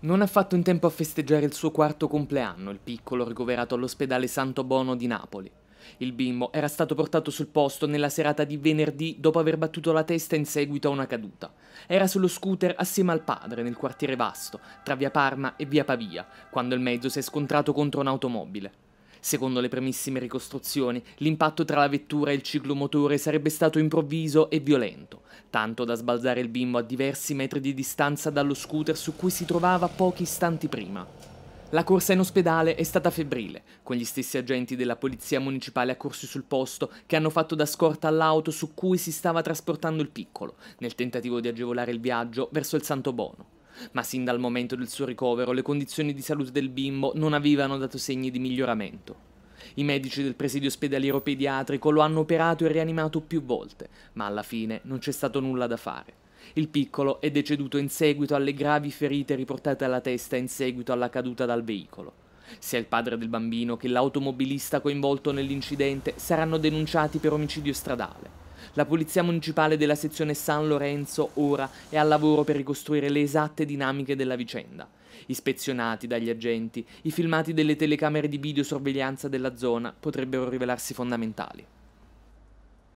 Non ha fatto in tempo a festeggiare il suo quarto compleanno il piccolo ricoverato all'ospedale Santo Bono di Napoli. Il bimbo era stato portato sul posto nella serata di venerdì dopo aver battuto la testa in seguito a una caduta. Era sullo scooter assieme al padre nel quartiere vasto, tra via Parma e via Pavia, quando il mezzo si è scontrato contro un'automobile. Secondo le primissime ricostruzioni, l'impatto tra la vettura e il ciclomotore sarebbe stato improvviso e violento, tanto da sbalzare il bimbo a diversi metri di distanza dallo scooter su cui si trovava pochi istanti prima. La corsa in ospedale è stata febbrile, con gli stessi agenti della polizia municipale accorsi sul posto che hanno fatto da scorta all'auto su cui si stava trasportando il piccolo, nel tentativo di agevolare il viaggio verso il Santo Bono. Ma sin dal momento del suo ricovero le condizioni di salute del bimbo non avevano dato segni di miglioramento. I medici del presidio ospedaliero pediatrico lo hanno operato e rianimato più volte, ma alla fine non c'è stato nulla da fare. Il piccolo è deceduto in seguito alle gravi ferite riportate alla testa in seguito alla caduta dal veicolo. Sia il padre del bambino che l'automobilista coinvolto nell'incidente saranno denunciati per omicidio stradale. La Polizia Municipale della sezione San Lorenzo ora è al lavoro per ricostruire le esatte dinamiche della vicenda. Ispezionati dagli agenti, i filmati delle telecamere di videosorveglianza della zona potrebbero rivelarsi fondamentali.